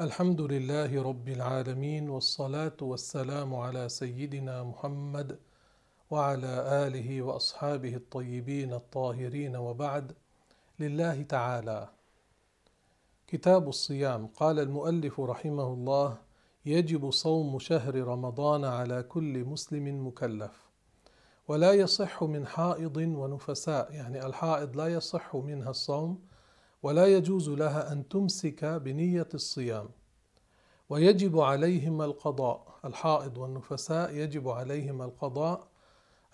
الحمد لله رب العالمين والصلاة والسلام على سيدنا محمد وعلى آله وأصحابه الطيبين الطاهرين وبعد لله تعالى كتاب الصيام قال المؤلف رحمه الله يجب صوم شهر رمضان على كل مسلم مكلف ولا يصح من حائض ونفساء يعني الحائض لا يصح منها الصوم ولا يجوز لها أن تمسك بنية الصيام ويجب عليهم القضاء الحائض والنفساء يجب عليهم القضاء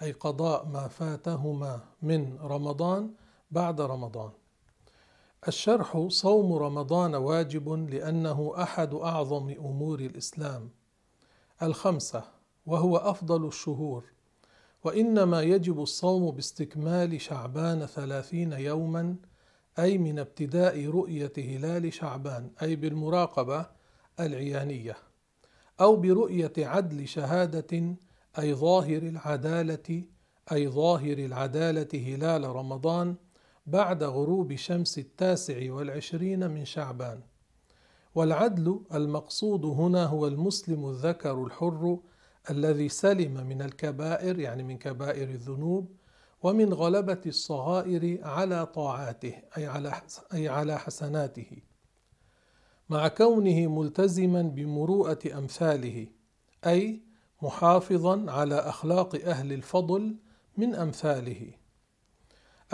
أي قضاء ما فاتهما من رمضان بعد رمضان الشرح صوم رمضان واجب لأنه أحد أعظم أمور الإسلام الخمسة وهو أفضل الشهور وإنما يجب الصوم باستكمال شعبان ثلاثين يوماً أي من ابتداء رؤية هلال شعبان أي بالمراقبة العيانية أو برؤية عدل شهادة أي ظاهر العدالة أي ظاهر العدالة هلال رمضان بعد غروب شمس التاسع والعشرين من شعبان والعدل المقصود هنا هو المسلم الذكر الحر الذي سلم من الكبائر يعني من كبائر الذنوب ومن غلبة الصغائر على طاعاته أي على أي على حسناته مع كونه ملتزما بمروءة أمثاله أي محافظا على أخلاق أهل الفضل من أمثاله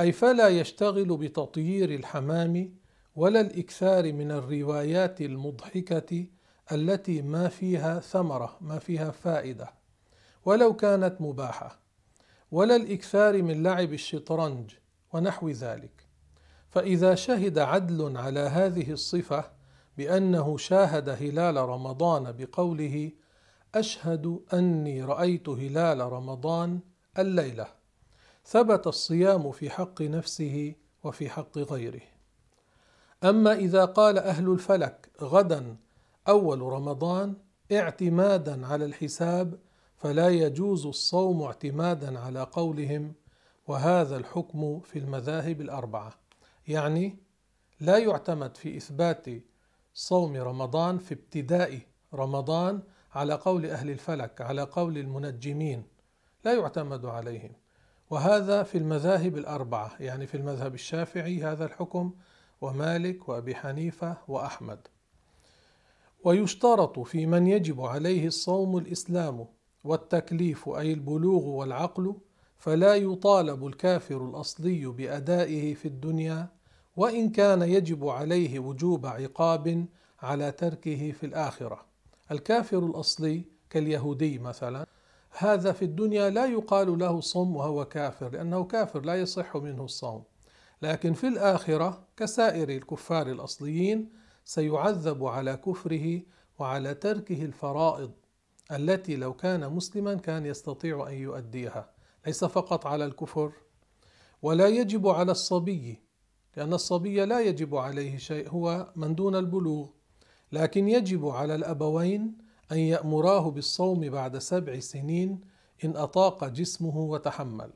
أي فلا يشتغل بتطيير الحمام ولا الإكثار من الروايات المضحكة التي ما فيها ثمرة ما فيها فائدة ولو كانت مباحة ولا الإكثار من لعب الشطرنج ونحو ذلك فإذا شهد عدل على هذه الصفة بأنه شاهد هلال رمضان بقوله أشهد أني رأيت هلال رمضان الليلة ثبت الصيام في حق نفسه وفي حق غيره أما إذا قال أهل الفلك غدا أول رمضان اعتمادا على الحساب فلا يجوز الصوم اعتمادا على قولهم وهذا الحكم في المذاهب الاربعه يعني لا يعتمد في اثبات صوم رمضان في ابتداء رمضان على قول اهل الفلك على قول المنجمين لا يعتمد عليهم وهذا في المذاهب الاربعه يعني في المذهب الشافعي هذا الحكم ومالك وابي حنيفه واحمد ويشترط في من يجب عليه الصوم الاسلام والتكليف أي البلوغ والعقل فلا يطالب الكافر الأصلي بأدائه في الدنيا وإن كان يجب عليه وجوب عقاب على تركه في الآخرة الكافر الأصلي كاليهودي مثلا هذا في الدنيا لا يقال له صم وهو كافر لأنه كافر لا يصح منه الصوم لكن في الآخرة كسائر الكفار الأصليين سيعذب على كفره وعلى تركه الفرائض التي لو كان مسلما كان يستطيع ان يؤديها ليس فقط على الكفر ولا يجب على الصبي لان الصبي لا يجب عليه شيء هو من دون البلوغ لكن يجب على الابوين ان يامراه بالصوم بعد سبع سنين ان اطاق جسمه وتحمل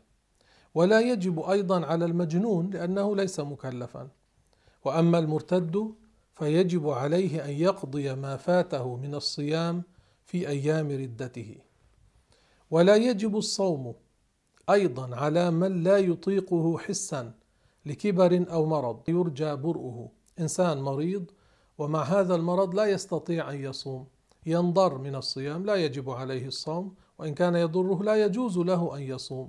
ولا يجب ايضا على المجنون لانه ليس مكلفا واما المرتد فيجب عليه ان يقضي ما فاته من الصيام في ايام ردته ولا يجب الصوم ايضا على من لا يطيقه حسا لكبر او مرض يرجى برؤه انسان مريض ومع هذا المرض لا يستطيع ان يصوم ينضر من الصيام لا يجب عليه الصوم وان كان يضره لا يجوز له ان يصوم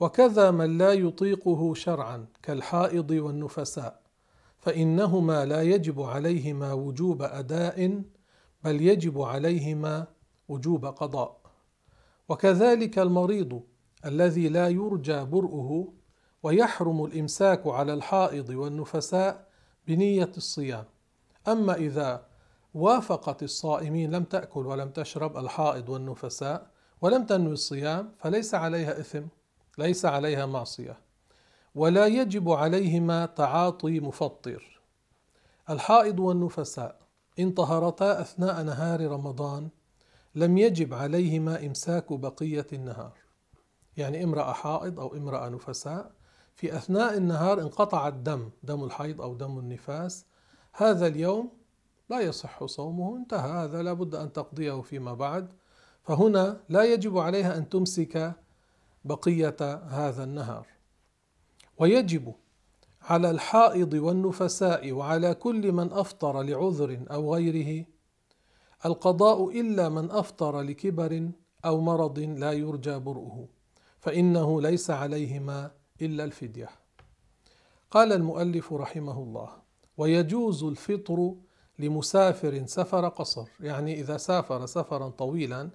وكذا من لا يطيقه شرعا كالحائض والنفساء فانهما لا يجب عليهما وجوب اداء بل يجب عليهما وجوب قضاء وكذلك المريض الذي لا يرجى برؤه ويحرم الامساك على الحائض والنفساء بنيه الصيام اما اذا وافقت الصائمين لم تاكل ولم تشرب الحائض والنفساء ولم تنوي الصيام فليس عليها اثم ليس عليها معصيه ولا يجب عليهما تعاطي مفطر الحائض والنفساء إن طهرتا أثناء نهار رمضان لم يجب عليهما إمساك بقية النهار يعني امرأة حائض أو امرأة نفساء في أثناء النهار انقطع الدم دم الحيض أو دم النفاس هذا اليوم لا يصح صومه انتهى هذا لا بد أن تقضيه فيما بعد فهنا لا يجب عليها أن تمسك بقية هذا النهار ويجب على الحائض والنفساء وعلى كل من افطر لعذر او غيره القضاء الا من افطر لكبر او مرض لا يرجى برؤه فانه ليس عليهما الا الفديه قال المؤلف رحمه الله ويجوز الفطر لمسافر سفر قصر يعني اذا سافر سفرا طويلا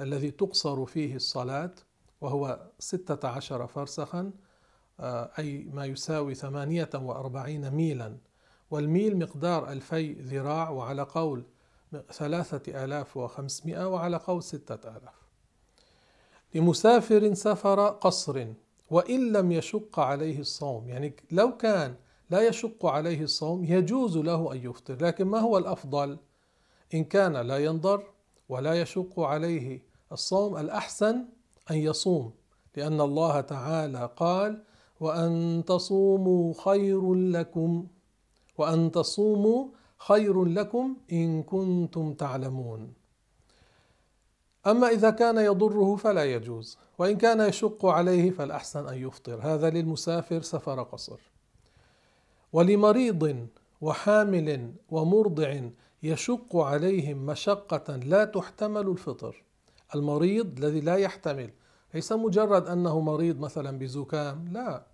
الذي تقصر فيه الصلاه وهو سته عشر فرسخا آه، أي ما يساوي 48 ميلا والميل مقدار 2000 ذراع وعلى قول 3500 وعلى قول 6000 لمسافر سفر قصر وإن لم يشق عليه الصوم يعني لو كان لا يشق عليه الصوم يجوز له أن يفطر لكن ما هو الأفضل إن كان لا ينضر ولا يشق عليه الصوم الأحسن أن يصوم لأن الله تعالى قال وأن تصوموا خير لكم وأن تصوموا خير لكم إن كنتم تعلمون أما إذا كان يضره فلا يجوز وإن كان يشق عليه فالأحسن أن يفطر هذا للمسافر سفر قصر ولمريض وحامل ومرضع يشق عليهم مشقة لا تحتمل الفطر المريض الذي لا يحتمل ليس مجرد أنه مريض مثلا بزكام لا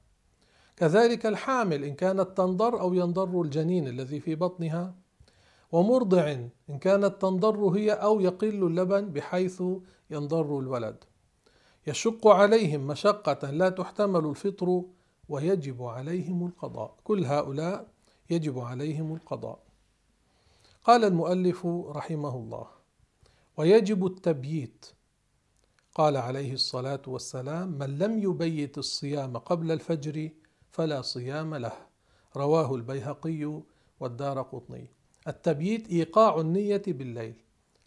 كذلك الحامل إن كانت تنضر أو ينضر الجنين الذي في بطنها ومرضع إن كانت تنضر هي أو يقل اللبن بحيث ينضر الولد يشق عليهم مشقة لا تحتمل الفطر ويجب عليهم القضاء كل هؤلاء يجب عليهم القضاء قال المؤلف رحمه الله ويجب التبييت قال عليه الصلاة والسلام من لم يبيت الصيام قبل الفجر فلا صيام له رواه البيهقي والدار قطني التبييت إيقاع النية بالليل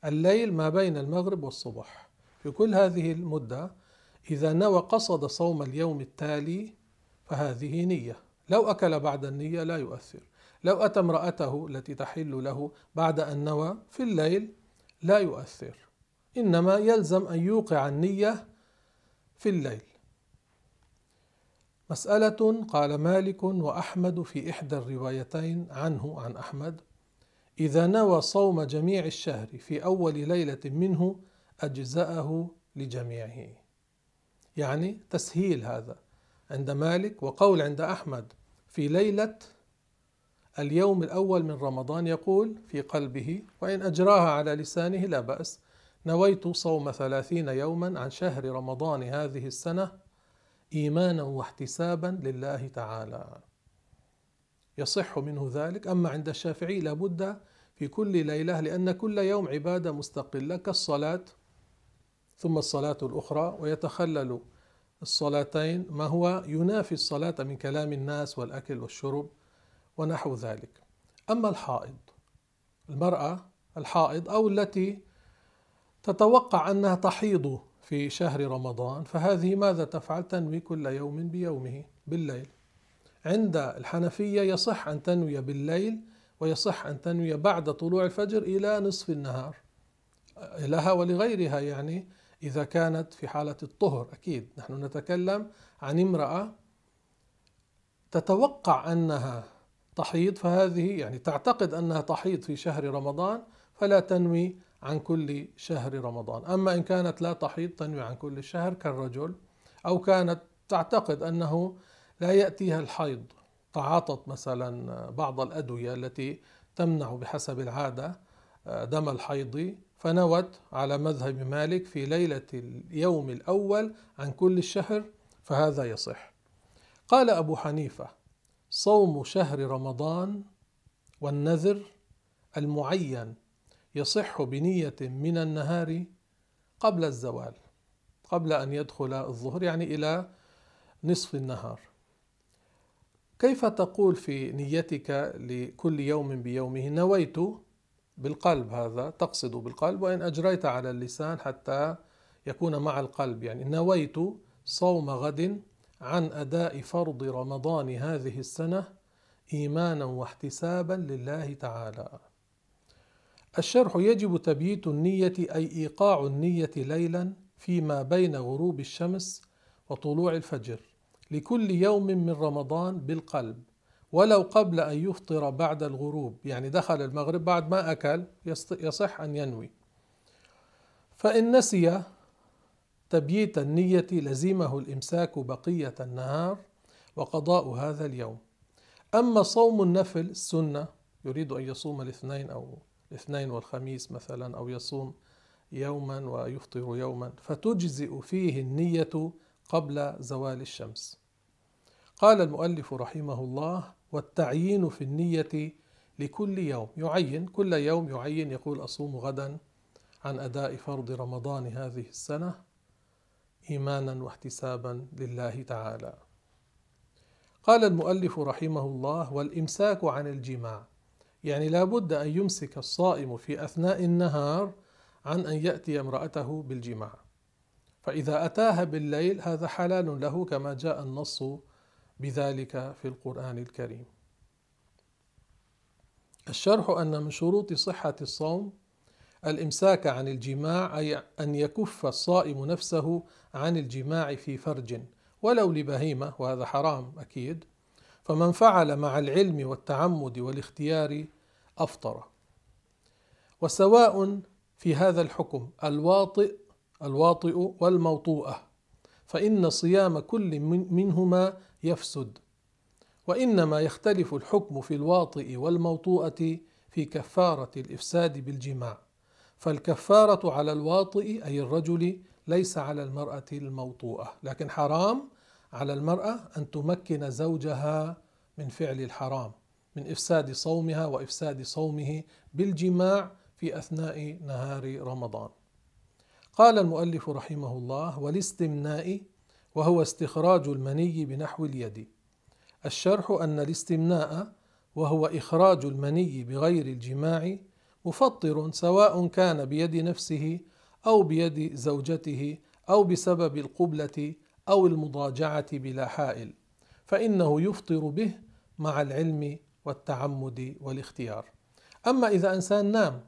الليل ما بين المغرب والصبح في كل هذه المدة إذا نوى قصد صوم اليوم التالي فهذه نية لو أكل بعد النية لا يؤثر لو أتى امرأته التي تحل له بعد أن نوى في الليل لا يؤثر إنما يلزم أن يوقع النية في الليل مسألة قال مالك وأحمد في إحدى الروايتين عنه عن أحمد إذا نوى صوم جميع الشهر في أول ليلة منه أجزأه لجميعه يعني تسهيل هذا عند مالك وقول عند أحمد في ليلة اليوم الأول من رمضان يقول في قلبه وإن أجراها على لسانه لا بأس نويت صوم ثلاثين يوما عن شهر رمضان هذه السنة إيمانا واحتسابا لله تعالى يصح منه ذلك أما عند الشافعي لابد في كل ليلة لأن كل يوم عبادة مستقلة كالصلاة ثم الصلاة الأخرى ويتخلل الصلاتين ما هو ينافي الصلاة من كلام الناس والأكل والشرب ونحو ذلك أما الحائض المرأة الحائض أو التي تتوقع أنها تحيض في شهر رمضان فهذه ماذا تفعل تنوي كل يوم بيومه بالليل عند الحنفية يصح أن تنوي بالليل ويصح أن تنوي بعد طلوع الفجر إلى نصف النهار لها ولغيرها يعني إذا كانت في حالة الطهر أكيد نحن نتكلم عن امرأة تتوقع أنها تحيض فهذه يعني تعتقد أنها تحيض في شهر رمضان فلا تنوي عن كل شهر رمضان أما إن كانت لا تحيض تنوي عن كل شهر كالرجل أو كانت تعتقد أنه لا يأتيها الحيض تعاطت مثلا بعض الأدوية التي تمنع بحسب العادة آه، دم الحيض فنوت على مذهب مالك في ليلة اليوم الأول عن كل الشهر فهذا يصح قال أبو حنيفة صوم شهر رمضان والنذر المعين يصح بنية من النهار قبل الزوال قبل أن يدخل الظهر يعني إلى نصف النهار كيف تقول في نيتك لكل يوم بيومه نويت بالقلب هذا تقصد بالقلب وإن أجريت على اللسان حتى يكون مع القلب يعني نويت صوم غد عن أداء فرض رمضان هذه السنة إيمانا واحتسابا لله تعالى الشرح يجب تبييت النية أي إيقاع النية ليلا فيما بين غروب الشمس وطلوع الفجر لكل يوم من رمضان بالقلب ولو قبل أن يفطر بعد الغروب يعني دخل المغرب بعد ما أكل يصح أن ينوي فإن نسي تبييت النية لزمه الإمساك بقية النهار وقضاء هذا اليوم أما صوم النفل السنة يريد أن يصوم الاثنين أو الاثنين والخميس مثلا أو يصوم يوما ويفطر يوما فتجزئ فيه النية قبل زوال الشمس قال المؤلف رحمه الله والتعيين في النية لكل يوم يعين كل يوم يعين يقول أصوم غدا عن أداء فرض رمضان هذه السنة إيمانا واحتسابا لله تعالى قال المؤلف رحمه الله والإمساك عن الجماع يعني لابد أن يمسك الصائم في أثناء النهار عن أن يأتي امرأته بالجماع فإذا أتاها بالليل هذا حلال له كما جاء النص بذلك في القرآن الكريم الشرح أن من شروط صحة الصوم الإمساك عن الجماع أي أن يكف الصائم نفسه عن الجماع في فرج ولو لبهيمة وهذا حرام أكيد فمن فعل مع العلم والتعمد والاختيار أفطر وسواء في هذا الحكم الواطئ الواطئ والموطوءة فإن صيام كل منهما يفسد وإنما يختلف الحكم في الواطئ والموطوءة في كفارة الإفساد بالجماع فالكفارة على الواطئ أي الرجل ليس على المرأة الموطوءة لكن حرام على المرأة أن تمكن زوجها من فعل الحرام من إفساد صومها وإفساد صومه بالجماع في أثناء نهار رمضان قال المؤلف رحمه الله والاستمناء وهو استخراج المني بنحو اليد الشرح أن الاستمناء وهو إخراج المني بغير الجماع مفطر سواء كان بيد نفسه أو بيد زوجته أو بسبب القبلة أو المضاجعة بلا حائل فإنه يفطر به مع العلم والتعمد والاختيار أما إذا إنسان نام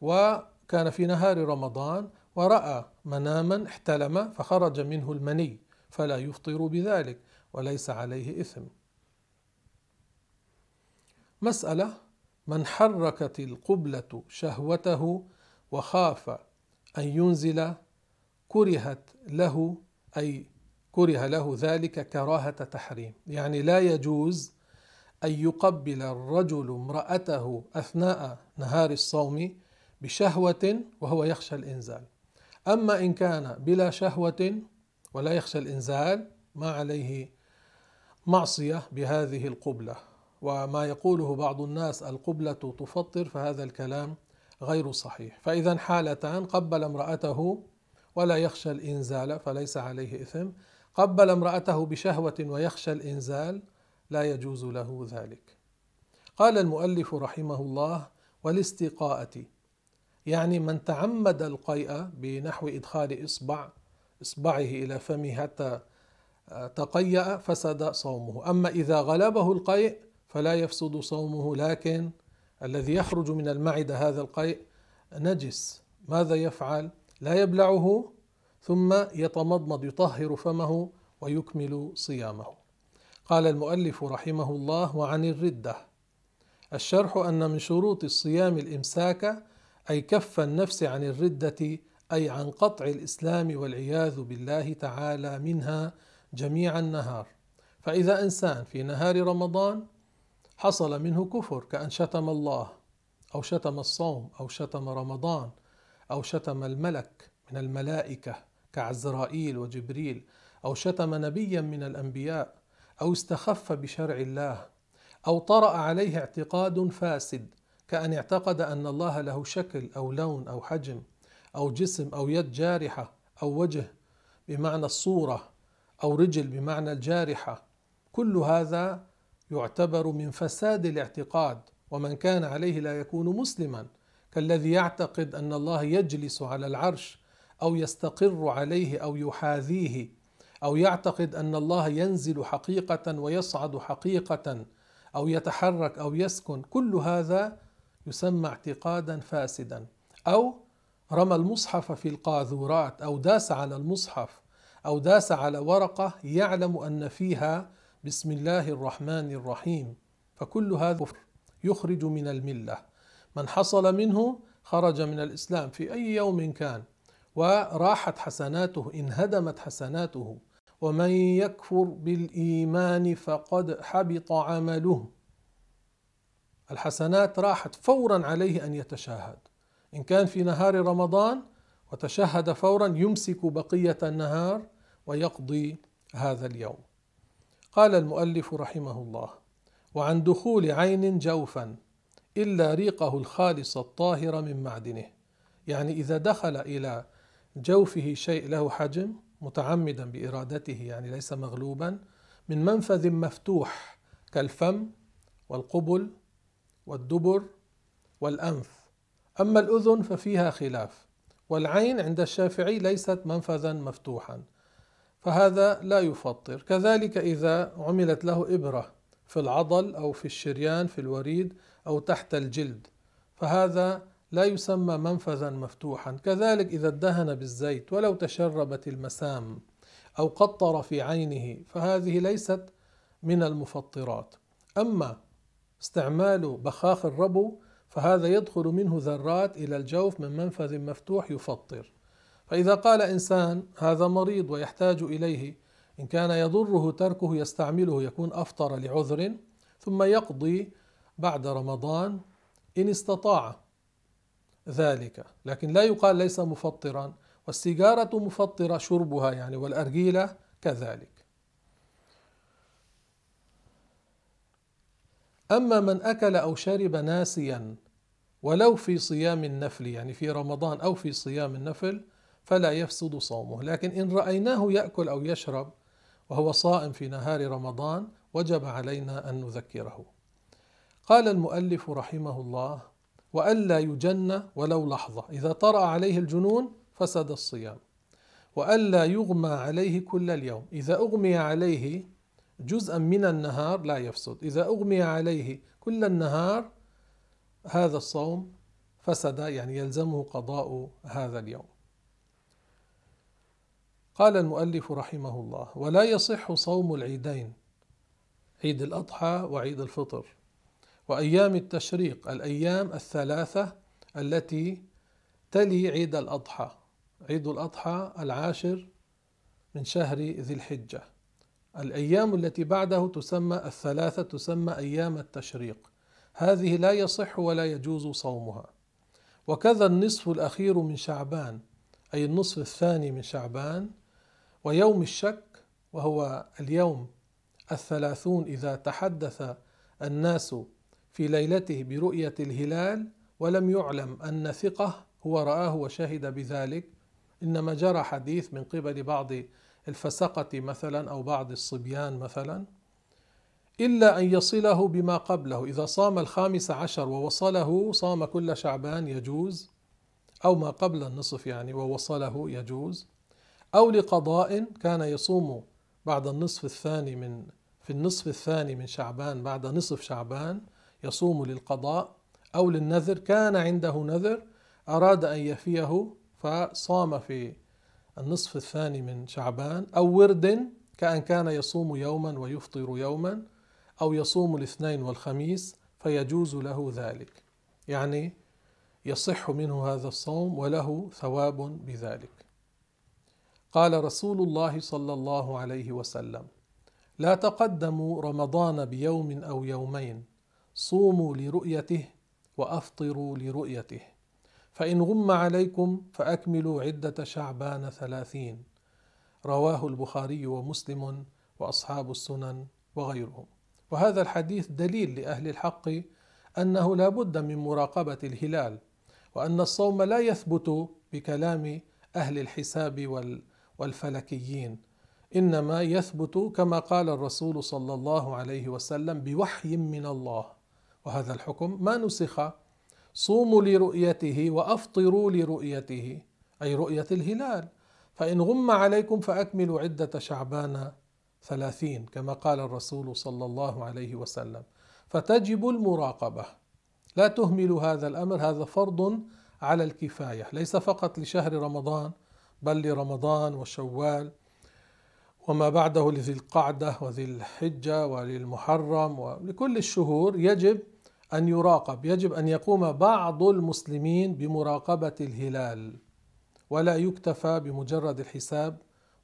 وكان في نهار رمضان ورأى مناما احتلم فخرج منه المني فلا يفطر بذلك وليس عليه إثم مسألة من حركت القبلة شهوته وخاف أن ينزل كرهت له أي كره له ذلك كراهة تحريم يعني لا يجوز أن يقبل الرجل امرأته أثناء نهار الصوم بشهوة وهو يخشى الإنزال أما إن كان بلا شهوة ولا يخشى الإنزال ما عليه معصية بهذه القبلة وما يقوله بعض الناس القبلة تفطر فهذا الكلام غير صحيح فإذا حالتان قبل امرأته ولا يخشى الإنزال فليس عليه إثم قبل امرأته بشهوة ويخشى الإنزال لا يجوز له ذلك قال المؤلف رحمه الله والاستقاءة يعني من تعمد القيء بنحو إدخال إصبع إصبعه إلى فمه حتى آه، تقيأ فسد صومه أما إذا غلبه القيء فلا يفسد صومه لكن الذي يخرج من المعدة هذا القيء نجس ماذا يفعل؟ لا يبلعه ثم يتمضمض يطهر فمه ويكمل صيامه قال المؤلف رحمه الله وعن الردة الشرح أن من شروط الصيام الإمساك أي كف النفس عن الردة أي عن قطع الإسلام والعياذ بالله تعالى منها جميع النهار فإذا إنسان في نهار رمضان حصل منه كفر كأن شتم الله أو شتم الصوم أو شتم رمضان أو شتم الملك من الملائكة كعزرائيل وجبريل أو شتم نبيا من الأنبياء او استخف بشرع الله او طرا عليه اعتقاد فاسد كان اعتقد ان الله له شكل او لون او حجم او جسم او يد جارحه او وجه بمعنى الصوره او رجل بمعنى الجارحه كل هذا يعتبر من فساد الاعتقاد ومن كان عليه لا يكون مسلما كالذي يعتقد ان الله يجلس على العرش او يستقر عليه او يحاذيه او يعتقد ان الله ينزل حقيقه ويصعد حقيقه او يتحرك او يسكن كل هذا يسمى اعتقادا فاسدا او رمى المصحف في القاذورات او داس على المصحف او داس على ورقه يعلم ان فيها بسم الله الرحمن الرحيم فكل هذا كفر يخرج من المله من حصل منه خرج من الاسلام في اي يوم كان وراحت حسناته انهدمت حسناته ومن يكفر بالايمان فقد حبط عمله الحسنات راحت فورا عليه ان يتشاهد ان كان في نهار رمضان وتشهد فورا يمسك بقيه النهار ويقضي هذا اليوم قال المؤلف رحمه الله وعن دخول عين جوفا الا ريقه الخالص الطاهر من معدنه يعني اذا دخل الى جوفه شيء له حجم متعمدا بإرادته يعني ليس مغلوبا من منفذ مفتوح كالفم والقبل والدبر والأنف أما الأذن ففيها خلاف والعين عند الشافعي ليست منفذا مفتوحا فهذا لا يفطر كذلك إذا عملت له إبرة في العضل أو في الشريان في الوريد أو تحت الجلد فهذا لا يسمى منفذا مفتوحا كذلك إذا ادهن بالزيت ولو تشربت المسام أو قطر في عينه فهذه ليست من المفطرات أما استعمال بخاخ الربو فهذا يدخل منه ذرات إلى الجوف من منفذ مفتوح يفطر فإذا قال إنسان هذا مريض ويحتاج إليه إن كان يضره تركه يستعمله يكون أفطر لعذر ثم يقضي بعد رمضان إن استطاع ذلك لكن لا يقال ليس مفطرا والسيجارة مفطرة شربها يعني والأرجيلة كذلك أما من أكل أو شرب ناسيا ولو في صيام النفل يعني في رمضان أو في صيام النفل فلا يفسد صومه لكن إن رأيناه يأكل أو يشرب وهو صائم في نهار رمضان وجب علينا أن نذكره قال المؤلف رحمه الله وألا يجن ولو لحظة إذا طرأ عليه الجنون فسد الصيام وألا يغمى عليه كل اليوم إذا أغمي عليه جزءا من النهار لا يفسد إذا أغمي عليه كل النهار هذا الصوم فسد يعني يلزمه قضاء هذا اليوم قال المؤلف رحمه الله ولا يصح صوم العيدين عيد الأضحى وعيد الفطر وأيام التشريق الأيام الثلاثة التي تلي عيد الأضحى عيد الأضحى العاشر من شهر ذي الحجة الأيام التي بعده تسمى الثلاثة تسمى أيام التشريق هذه لا يصح ولا يجوز صومها وكذا النصف الأخير من شعبان أي النصف الثاني من شعبان ويوم الشك وهو اليوم الثلاثون إذا تحدث الناس في ليلته برؤية الهلال ولم يعلم أن ثقة هو رآه وشهد بذلك إنما جرى حديث من قبل بعض الفسقة مثلا أو بعض الصبيان مثلا إلا أن يصله بما قبله إذا صام الخامس عشر ووصله صام كل شعبان يجوز أو ما قبل النصف يعني ووصله يجوز أو لقضاء كان يصوم بعد النصف الثاني من في النصف الثاني من شعبان بعد نصف شعبان يصوم للقضاء أو للنذر كان عنده نذر أراد أن يفيه فصام في النصف الثاني من شعبان أو ورد كأن كان يصوم يوما ويفطر يوما أو يصوم الاثنين والخميس فيجوز له ذلك يعني يصح منه هذا الصوم وله ثواب بذلك قال رسول الله صلى الله عليه وسلم لا تقدموا رمضان بيوم أو يومين صوموا لرؤيته وافطروا لرؤيته فان غم عليكم فاكملوا عده شعبان ثلاثين رواه البخاري ومسلم واصحاب السنن وغيرهم وهذا الحديث دليل لاهل الحق انه لا بد من مراقبه الهلال وان الصوم لا يثبت بكلام اهل الحساب والفلكيين انما يثبت كما قال الرسول صلى الله عليه وسلم بوحي من الله وهذا الحكم ما نسخ صوموا لرؤيته وافطروا لرؤيته اي رؤيه الهلال فان غم عليكم فاكملوا عده شعبان ثلاثين كما قال الرسول صلى الله عليه وسلم فتجب المراقبه لا تهملوا هذا الامر هذا فرض على الكفايه ليس فقط لشهر رمضان بل لرمضان وشوال وما بعده لذي القعده وذي الحجه وللمحرم ولكل الشهور يجب أن يراقب يجب أن يقوم بعض المسلمين بمراقبة الهلال ولا يكتفى بمجرد الحساب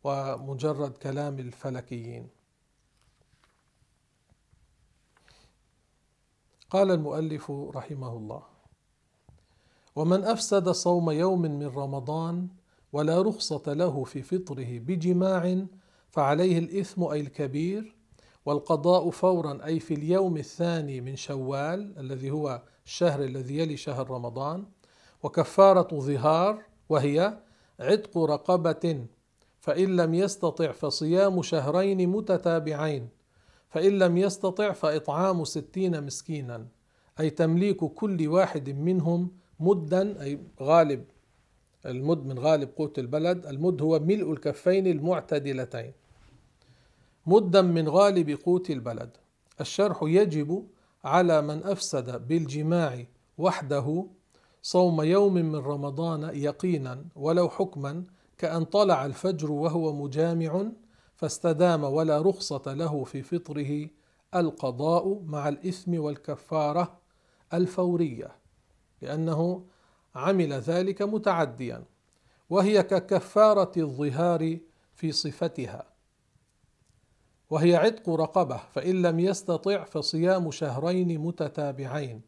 ومجرد كلام الفلكيين قال المؤلف رحمه الله ومن أفسد صوم يوم من رمضان ولا رخصة له في فطره بجماع فعليه الإثم أي الكبير والقضاء فورا أي في اليوم الثاني من شوال الذي هو الشهر الذي يلي شهر رمضان وكفارة ظهار وهي عتق رقبة فإن لم يستطع فصيام شهرين متتابعين فإن لم يستطع فإطعام ستين مسكينا أي تمليك كل واحد منهم مدا أي غالب المد من غالب قوت البلد المد هو ملء الكفين المعتدلتين مدا من غالب قوت البلد الشرح يجب على من أفسد بالجماع وحده صوم يوم من رمضان يقينا ولو حكما كأن طلع الفجر وهو مجامع فاستدام ولا رخصة له في فطره القضاء مع الإثم والكفارة الفورية لأنه عمل ذلك متعديا وهي ككفارة الظهار في صفتها وهي عتق رقبه فان لم يستطع فصيام شهرين متتابعين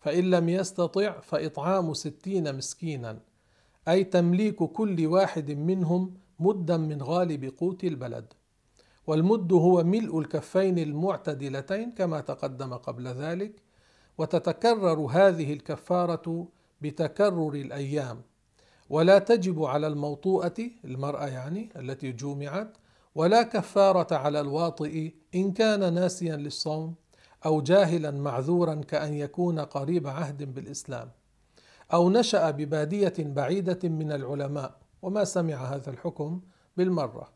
فان لم يستطع فاطعام ستين مسكينا اي تمليك كل واحد منهم مدا من غالب قوت البلد والمد هو ملء الكفين المعتدلتين كما تقدم قبل ذلك وتتكرر هذه الكفاره بتكرر الايام ولا تجب على الموطوءه المراه يعني التي جومعت ولا كفاره على الواطئ ان كان ناسيا للصوم او جاهلا معذورا كان يكون قريب عهد بالاسلام او نشا بباديه بعيده من العلماء وما سمع هذا الحكم بالمره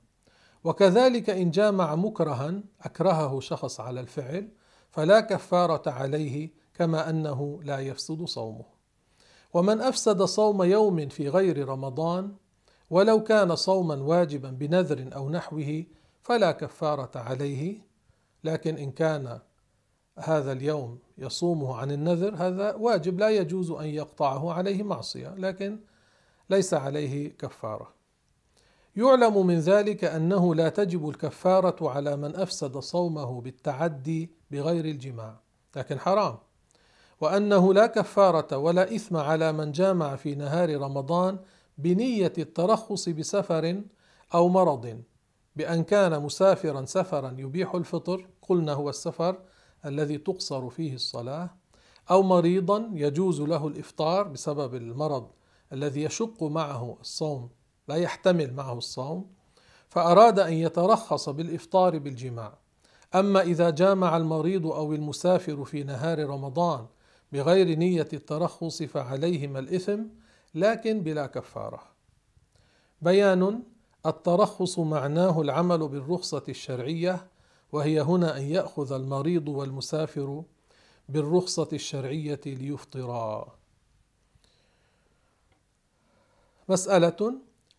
وكذلك ان جامع مكرها اكرهه شخص على الفعل فلا كفاره عليه كما انه لا يفسد صومه ومن افسد صوم يوم في غير رمضان ولو كان صوما واجبا بنذر او نحوه فلا كفاره عليه لكن ان كان هذا اليوم يصومه عن النذر هذا واجب لا يجوز ان يقطعه عليه معصيه لكن ليس عليه كفاره يعلم من ذلك انه لا تجب الكفاره على من افسد صومه بالتعدي بغير الجماع لكن حرام وانه لا كفاره ولا اثم على من جامع في نهار رمضان بنية الترخص بسفر أو مرض بأن كان مسافرا سفرا يبيح الفطر قلنا هو السفر الذي تقصر فيه الصلاة أو مريضا يجوز له الإفطار بسبب المرض الذي يشق معه الصوم لا يحتمل معه الصوم فأراد أن يترخص بالإفطار بالجماع أما إذا جامع المريض أو المسافر في نهار رمضان بغير نية الترخص فعليهما الإثم لكن بلا كفارة. بيان الترخص معناه العمل بالرخصة الشرعية وهي هنا أن يأخذ المريض والمسافر بالرخصة الشرعية ليفطرا. مسألة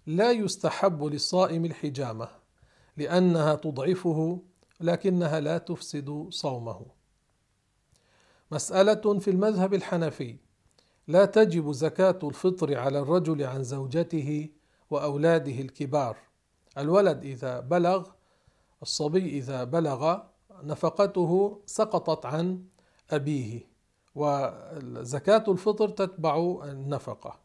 لا يستحب للصائم الحجامة لأنها تضعفه لكنها لا تفسد صومه. مسألة في المذهب الحنفي لا تجب زكاة الفطر على الرجل عن زوجته وأولاده الكبار الولد إذا بلغ الصبي إذا بلغ نفقته سقطت عن أبيه وزكاة الفطر تتبع النفقة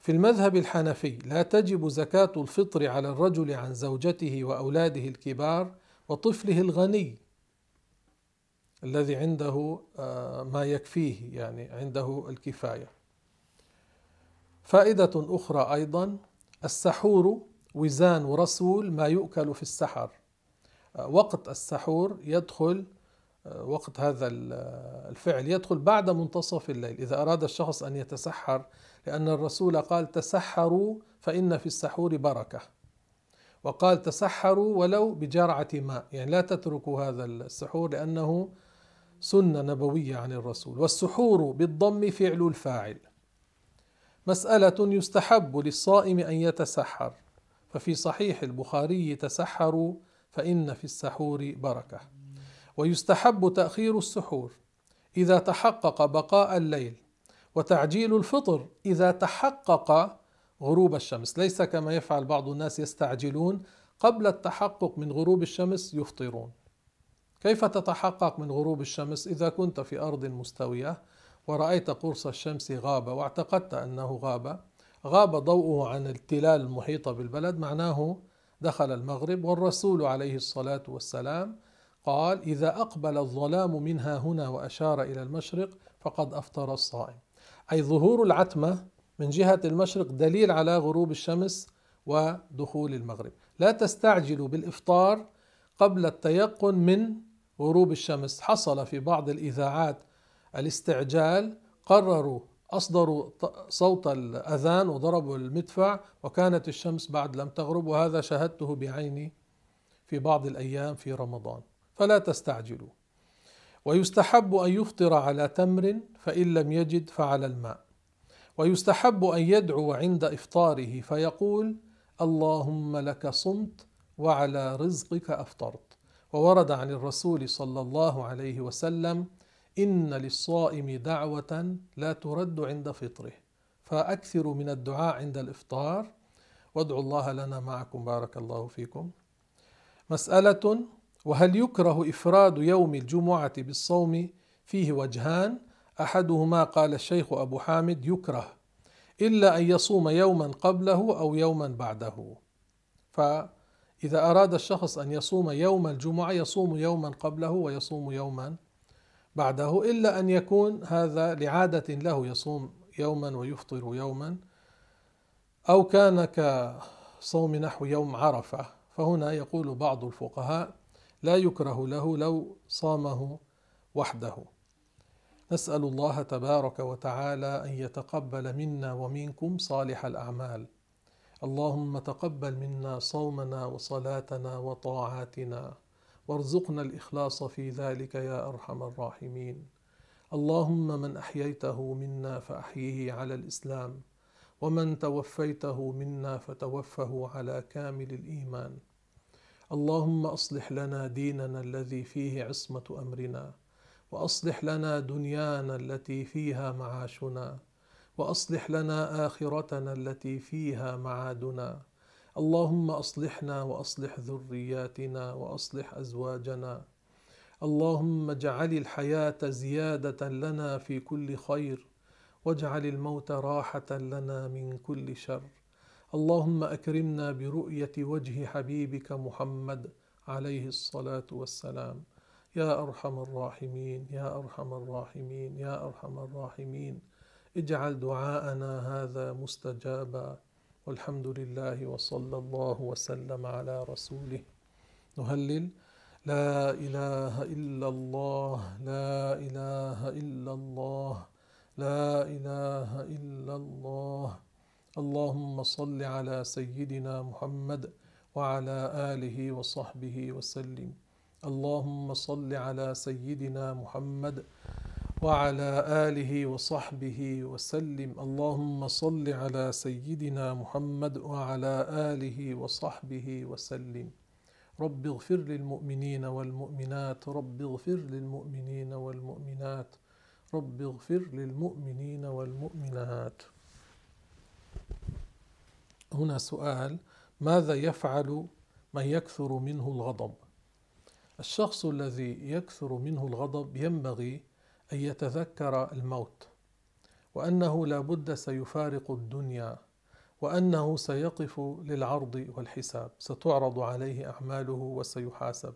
في المذهب الحنفي لا تجب زكاة الفطر على الرجل عن زوجته وأولاده الكبار وطفله الغني الذي عنده آه، ما يكفيه يعني عنده الكفاية فائدة أخرى أيضا السحور وزان ورسول ما يؤكل في السحر آه، وقت السحور يدخل آه، وقت هذا الفعل يدخل بعد منتصف الليل إذا أراد الشخص أن يتسحر لأن الرسول قال تسحروا فإن في السحور بركة وقال تسحروا ولو بجرعة ماء يعني لا تتركوا هذا السحور لأنه سنة نبوية عن الرسول والسحور بالضم فعل الفاعل مسألة يستحب للصائم أن يتسحر ففي صحيح البخاري تسحروا فإن في السحور بركة ويستحب تأخير السحور إذا تحقق بقاء الليل وتعجيل الفطر إذا تحقق غروب الشمس ليس كما يفعل بعض الناس يستعجلون قبل التحقق من غروب الشمس يفطرون كيف تتحقق من غروب الشمس إذا كنت في أرض مستوية ورأيت قرص الشمس غاب واعتقدت أنه غاب غاب ضوءه عن التلال المحيطة بالبلد معناه دخل المغرب والرسول عليه الصلاة والسلام قال إذا أقبل الظلام منها هنا وأشار إلى المشرق فقد أفطر الصائم أي ظهور العتمة من جهة المشرق دليل على غروب الشمس ودخول المغرب لا تستعجلوا بالإفطار قبل التيقن من غروب الشمس حصل في بعض الإذاعات الاستعجال قرروا أصدروا صوت الأذان وضربوا المدفع وكانت الشمس بعد لم تغرب وهذا شاهدته بعيني في بعض الأيام في رمضان فلا تستعجلوا ويستحب أن يفطر على تمر فإن لم يجد فعلى الماء ويستحب أن يدعو عند إفطاره فيقول اللهم لك صمت وعلى رزقك أفطرت وورد عن الرسول صلى الله عليه وسلم إن للصائم دعوة لا ترد عند فطره فأكثروا من الدعاء عند الإفطار وادعوا الله لنا معكم بارك الله فيكم مسألة وهل يكره إفراد يوم الجمعة بالصوم فيه وجهان أحدهما قال الشيخ أبو حامد يكره إلا أن يصوم يوما قبله أو يوما بعده ف إذا أراد الشخص أن يصوم يوم الجمعة يصوم يوما قبله ويصوم يوما بعده إلا أن يكون هذا لعادة له يصوم يوما ويفطر يوما أو كان كصوم نحو يوم عرفة فهنا يقول بعض الفقهاء لا يكره له لو صامه وحده نسأل الله تبارك وتعالى أن يتقبل منا ومنكم صالح الأعمال اللهم تقبل منا صومنا وصلاتنا وطاعاتنا وارزقنا الاخلاص في ذلك يا ارحم الراحمين اللهم من احييته منا فاحيه على الاسلام ومن توفيته منا فتوفه على كامل الايمان اللهم اصلح لنا ديننا الذي فيه عصمه امرنا واصلح لنا دنيانا التي فيها معاشنا واصلح لنا اخرتنا التي فيها معادنا اللهم اصلحنا واصلح ذرياتنا واصلح ازواجنا اللهم اجعل الحياه زياده لنا في كل خير واجعل الموت راحه لنا من كل شر اللهم اكرمنا برؤيه وجه حبيبك محمد عليه الصلاه والسلام يا ارحم الراحمين يا ارحم الراحمين يا ارحم الراحمين اجعل دعاءنا هذا مستجابا والحمد لله وصلى الله وسلم على رسوله نهلل لا إله إلا الله لا إله إلا الله لا إله إلا الله اللهم صل على سيدنا محمد وعلى آله وصحبه وسلم اللهم صل على سيدنا محمد وعلى آله وصحبه وسلم اللهم صل على سيدنا محمد وعلى آله وصحبه وسلم رب اغفر للمؤمنين والمؤمنات رب اغفر للمؤمنين والمؤمنات رب اغفر للمؤمنين والمؤمنات هنا سؤال ماذا يفعل من يكثر منه الغضب الشخص الذي يكثر منه الغضب ينبغي أن يتذكر الموت وأنه لا بد سيفارق الدنيا وأنه سيقف للعرض والحساب ستعرض عليه أعماله وسيحاسب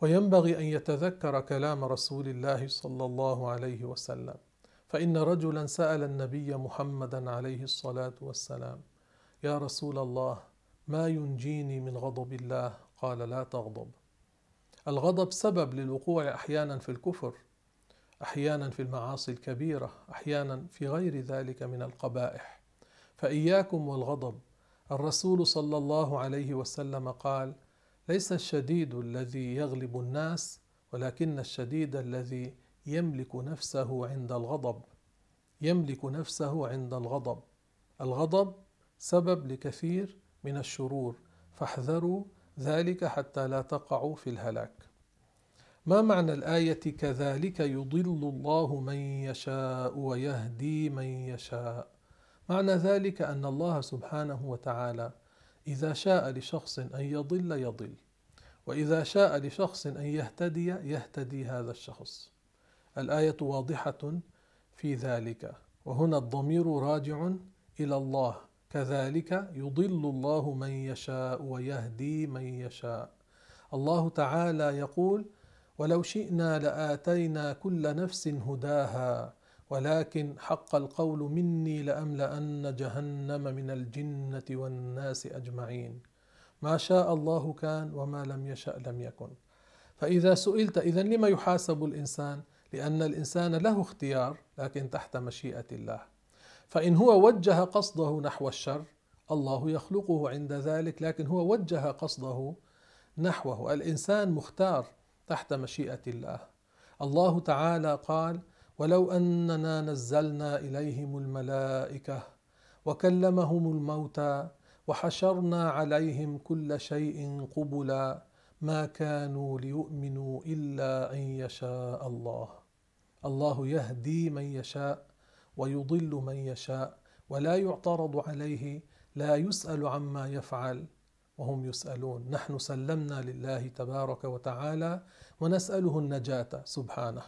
وينبغي أن يتذكر كلام رسول الله صلى الله عليه وسلم فإن رجلا سأل النبي محمدا عليه الصلاة والسلام يا رسول الله ما ينجيني من غضب الله قال لا تغضب الغضب سبب للوقوع أحيانا في الكفر احيانا في المعاصي الكبيره احيانا في غير ذلك من القبائح فاياكم والغضب الرسول صلى الله عليه وسلم قال ليس الشديد الذي يغلب الناس ولكن الشديد الذي يملك نفسه عند الغضب يملك نفسه عند الغضب الغضب سبب لكثير من الشرور فاحذروا ذلك حتى لا تقعوا في الهلاك ما معنى الآية كذلك يضل الله من يشاء ويهدي من يشاء؟ معنى ذلك أن الله سبحانه وتعالى إذا شاء لشخص أن يضل يضل، وإذا شاء لشخص أن يهتدي يهتدي هذا الشخص. الآية واضحة في ذلك، وهنا الضمير راجع إلى الله، كذلك يضل الله من يشاء ويهدي من يشاء. الله تعالى يقول: ولو شئنا لاتينا كل نفس هداها ولكن حق القول مني لاملان جهنم من الجنه والناس اجمعين ما شاء الله كان وما لم يشا لم يكن فاذا سئلت اذا لما يحاسب الانسان لان الانسان له اختيار لكن تحت مشيئه الله فان هو وجه قصده نحو الشر الله يخلقه عند ذلك لكن هو وجه قصده نحوه الانسان مختار تحت مشيئة الله الله تعالى قال ولو أننا نزلنا إليهم الملائكة وكلمهم الموتى وحشرنا عليهم كل شيء قبلا ما كانوا ليؤمنوا إلا أن يشاء الله الله يهدي من يشاء ويضل من يشاء ولا يعترض عليه لا يسأل عما يفعل وهم يسألون نحن سلمنا لله تبارك وتعالى ونسأله النجاة سبحانه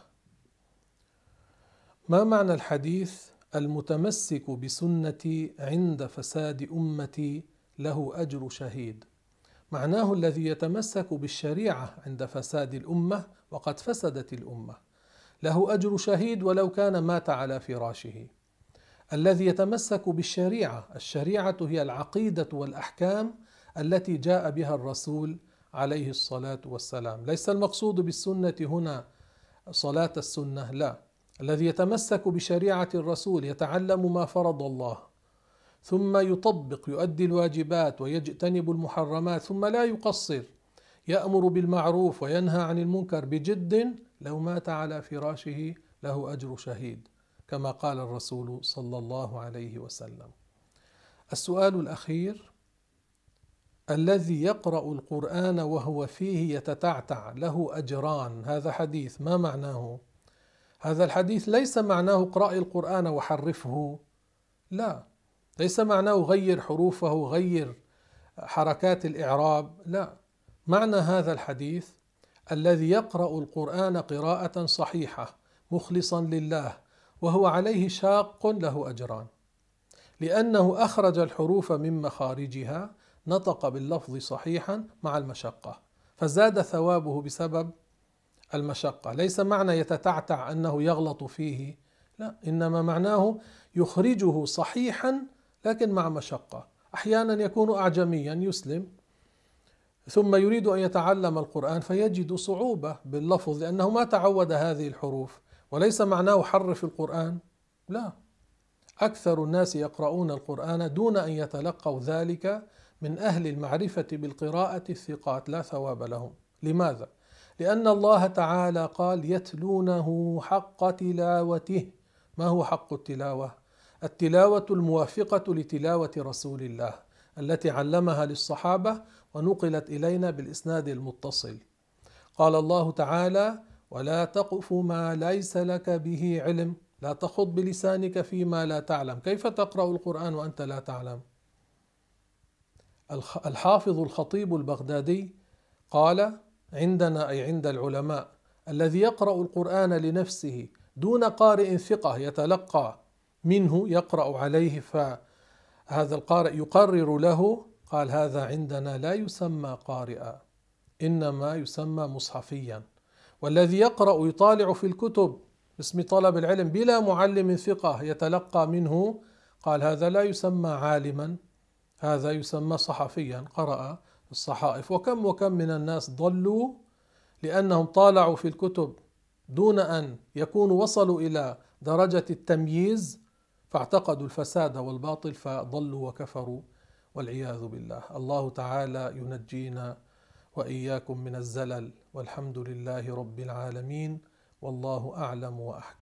ما معنى الحديث المتمسك بسنتي عند فساد أمتي له أجر شهيد معناه الذي يتمسك بالشريعة عند فساد الأمة وقد فسدت الأمة له أجر شهيد ولو كان مات على فراشه الذي يتمسك بالشريعة الشريعة هي العقيدة والأحكام التي جاء بها الرسول عليه الصلاه والسلام ليس المقصود بالسنه هنا صلاه السنه لا الذي يتمسك بشريعه الرسول يتعلم ما فرض الله ثم يطبق يؤدي الواجبات ويجتنب المحرمات ثم لا يقصر يامر بالمعروف وينهى عن المنكر بجد لو مات على فراشه له اجر شهيد كما قال الرسول صلى الله عليه وسلم السؤال الاخير الذي يقرأ القرآن وهو فيه يتتعتع له أجران هذا حديث ما معناه؟ هذا الحديث ليس معناه اقرأ القرآن وحرفه لا ليس معناه غير حروفه غير حركات الإعراب لا معنى هذا الحديث الذي يقرأ القرآن قراءة صحيحة مخلصا لله وهو عليه شاق له أجران لأنه أخرج الحروف من مخارجها نطق باللفظ صحيحا مع المشقة فزاد ثوابه بسبب المشقة ليس معنى يتتعتع أنه يغلط فيه لا إنما معناه يخرجه صحيحا لكن مع مشقة أحيانا يكون أعجميا يسلم ثم يريد أن يتعلم القرآن فيجد صعوبة باللفظ لأنه ما تعود هذه الحروف وليس معناه حرف القرآن لا أكثر الناس يقرؤون القرآن دون أن يتلقوا ذلك من أهل المعرفة بالقراءة الثقات لا ثواب لهم لماذا؟ لأن الله تعالى قال يتلونه حق تلاوته ما هو حق التلاوة؟ التلاوة الموافقة لتلاوة رسول الله التي علمها للصحابة ونقلت إلينا بالإسناد المتصل قال الله تعالى ولا تقف ما ليس لك به علم لا تخض بلسانك فيما لا تعلم كيف تقرأ القرآن وأنت لا تعلم الحافظ الخطيب البغدادي قال عندنا أي عند العلماء الذي يقرأ القرآن لنفسه دون قارئ ثقة يتلقى منه يقرأ عليه فهذا القارئ يقرر له قال هذا عندنا لا يسمى قارئا إنما يسمى مصحفيا والذي يقرأ يطالع في الكتب باسم طلب العلم بلا معلم ثقة يتلقى منه قال هذا لا يسمى عالما هذا يسمى صحفيا قرأ الصحائف وكم وكم من الناس ضلوا لأنهم طالعوا في الكتب دون أن يكونوا وصلوا إلى درجة التمييز فاعتقدوا الفساد والباطل فضلوا وكفروا والعياذ بالله الله تعالى ينجينا وإياكم من الزلل والحمد لله رب العالمين والله أعلم وأحكم